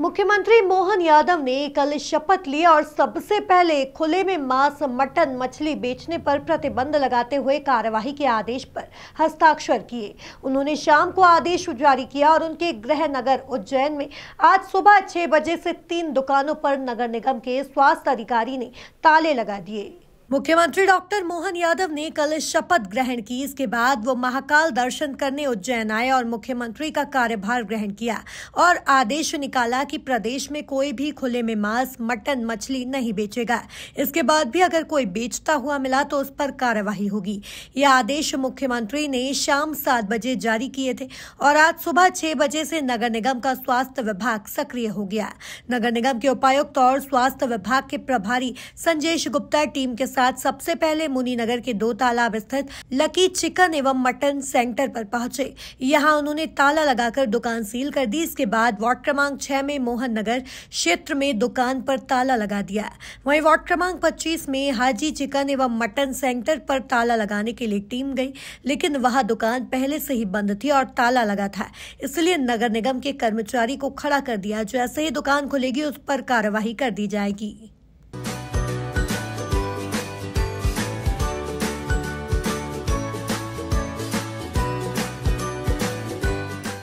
मुख्यमंत्री मोहन यादव ने कल शपथ लिया और सबसे पहले खुले में मांस मटन मछली बेचने पर प्रतिबंध लगाते हुए कार्यवाही के आदेश पर हस्ताक्षर किए उन्होंने शाम को आदेश जारी किया और उनके गृह नगर उज्जैन में आज सुबह छह बजे से तीन दुकानों पर नगर निगम के स्वास्थ्य अधिकारी ने ताले लगा दिए मुख्यमंत्री डॉक्टर मोहन यादव ने कल शपथ ग्रहण की इसके बाद वो महाकाल दर्शन करने उज्जैन आए और मुख्यमंत्री का कार्यभार ग्रहण किया और आदेश निकाला कि प्रदेश में कोई भी खुले में मांस मटन मछली नहीं बेचेगा इसके बाद भी अगर कोई बेचता हुआ मिला तो उस पर कार्यवाही होगी यह आदेश मुख्यमंत्री ने शाम सात बजे जारी किए थे और आज सुबह छह बजे से नगर निगम का स्वास्थ्य विभाग सक्रिय हो गया नगर निगम के उपायुक्त और स्वास्थ्य विभाग के प्रभारी संजय गुप्ता टीम के साथ सबसे पहले मुनीनगर के दो तालाब स्थित लकी चिकन एवं मटन सेंटर पर पहुंचे यहां उन्होंने ताला लगाकर दुकान सील कर दी इसके बाद वार्ड क्रमांक छह में मोहन नगर क्षेत्र में दुकान पर ताला लगा दिया वहीं वार्ड क्रमांक पच्चीस में हाजी चिकन एवं मटन सेंटर पर ताला लगाने के लिए टीम गई लेकिन वहाँ दुकान पहले से ही बंद थी और ताला लगा था इसलिए नगर निगम के कर्मचारी को खड़ा कर दिया जैसे ही दुकान खुलेगी उस पर कार्रवाई कर दी जाएगी